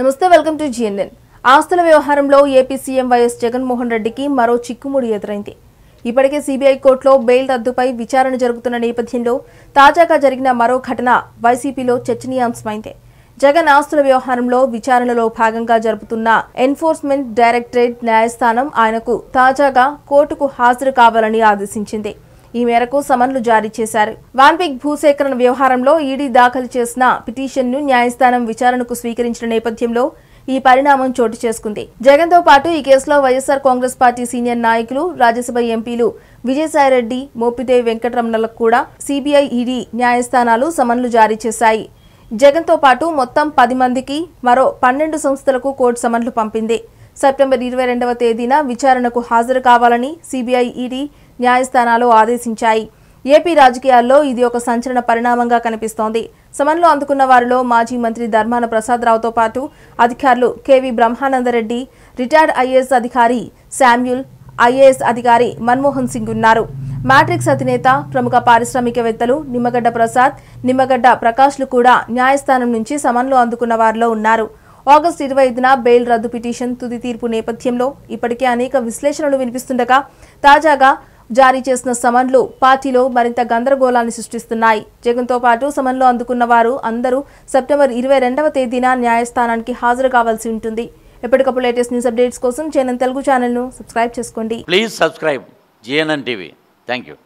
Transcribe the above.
నమస్తే welcome to GNN ఆస్తుల వ్యవహారంలో ఏపీ సీఎం వైఎస్ జగన్మోహన్ రెడ్డికి మరో చిక్కుముడి ఎదురైంది ఇప్పటికే సీబీఐ కోర్టులో బెయిల్ రద్దుపై విచారణ జరుగుతున్న నేపథ్యంలో తాజాగా జరిగిన మరో ఘటన వైసీపీలో చర్చనీయాంశమైంది జగన్ ఆస్తుల వ్యవహారంలో విచారణలో భాగంగా జరుపుతున్న ఎన్ఫోర్స్మెంట్ డైరెక్టరేట్ న్యాయస్థానం ఆయనకు తాజాగా కోర్టుకు హాజరు కావాలని ఆదేశించింది ఈ మేరకు సమన్లు జారీ చేశారు వాన్పిక్ భూసేకరణ వ్యవహారంలో ఈడీ దాఖలు చేసిన పిటిషన్ను న్యాయస్థానం విచారణకు స్వీకరించిన నేపథ్యంలో ఈ పరిణామం చోటు చేసుకుంది జగన్తో పాటు ఈ కేసులో వైఎస్సార్ కాంగ్రెస్ పార్టీ సీనియర్ నాయకులు రాజ్యసభ ఎంపీలు విజయసాయిరెడ్డి మోపిదేవి వెంకటరమణలకు కూడా సిబిఐ ఈడీ న్యాయస్థానాలు సమన్లు జారీ చేశాయి జగన్తో పాటు మొత్తం పది మందికి మరో పన్నెండు సంస్థలకు కోర్టు సమన్లు పంపింది సెప్టెంబర్ ఇరవై రెండవ తేదీన విచారణకు హాజరు కావాలని సిబిఐ ఈడీ న్యాయస్థానాలు ఆదేశించాయి ఏపీ రాజకీయాల్లో ఇది ఒక సంచలన పరిణామంగా కనిపిస్తోంది సమన్లో అందుకున్న వారిలో మాజీ మంత్రి ధర్మాన ప్రసాదరావుతో పాటు అధికారులు కేవీ బ్రహ్మానందరెడ్డి రిటైర్డ్ ఐఏఎస్ అధికారి శామ్యుల్ ఐఏఎస్ అధికారి మన్మోహన్ సింగ్ ఉన్నారు మ్యాట్రిక్స్ అధినేత ప్రముఖ పారిశ్రామికవేత్తలు నిమ్మగడ్డ ప్రసాద్ నిమ్మగడ్డ ప్రకాష్లు కూడా న్యాయస్థానం నుంచి సమన్లో అందుకున్న వారిలో ఉన్నారు ఆగస్టు ఇరవై ఐదున బెయిల్ రద్దు పిటిషన్ తుది తీర్పు నేపథ్యంలో ఇప్పటికే అనేక విశ్లేషణలు వినిపిస్తుండగా తాజాగా జారీ చేసిన సమన్లు పార్టీలో మరింత గందరగోళాన్ని సృష్టిస్తున్నాయి జగన్తో పాటు సమన్లు అందుకున్న వారు అందరూ సెప్టెంబర్ ఇరవై రెండవ తేదీన న్యాయస్థానానికి హాజరు కావాల్సి ఉంటుంది ఎప్పటికప్పుడు లేటెస్ట్ న్యూస్ అప్డేట్స్ కోసం జేఎన్ఎన్ తెలుగు ఛానల్ను సబ్స్క్రైబ్ చేసుకోండి please subscribe JNN TV thank you